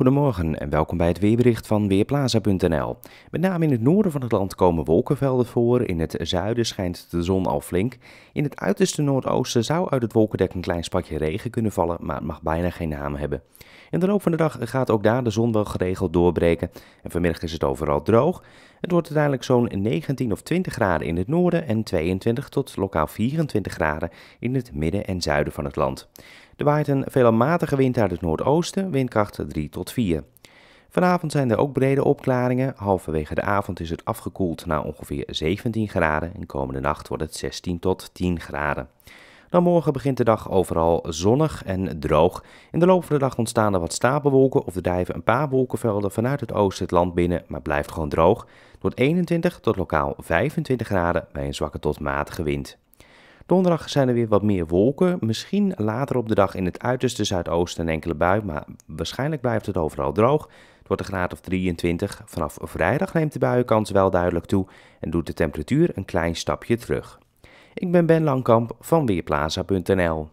Goedemorgen en welkom bij het weerbericht van Weerplaza.nl. Met name in het noorden van het land komen wolkenvelden voor. In het zuiden schijnt de zon al flink. In het uiterste noordoosten zou uit het wolkendek een klein spatje regen kunnen vallen, maar het mag bijna geen naam hebben. In de loop van de dag gaat ook daar de zon wel geregeld doorbreken. En vanmiddag is het overal droog. Het wordt uiteindelijk zo'n 19 of 20 graden in het noorden en 22 tot lokaal 24 graden in het midden en zuiden van het land. Er waait een veelal matige wind uit het noordoosten, windkracht 3 tot 4. Vanavond zijn er ook brede opklaringen. Halverwege de avond is het afgekoeld naar ongeveer 17 graden en komende nacht wordt het 16 tot 10 graden. Dan morgen begint de dag overal zonnig en droog. In de loop van de dag ontstaan er wat stapelwolken of er drijven een paar wolkenvelden vanuit het oosten het land binnen, maar blijft gewoon droog. Door 21 tot lokaal 25 graden bij een zwakke tot matige wind. Donderdag zijn er weer wat meer wolken. Misschien later op de dag in het uiterste zuidoosten een enkele bui, maar waarschijnlijk blijft het overal droog. Het wordt een graad of 23. Vanaf vrijdag neemt de buienkans wel duidelijk toe en doet de temperatuur een klein stapje terug. Ik ben Ben Langkamp van Weerplaza.nl.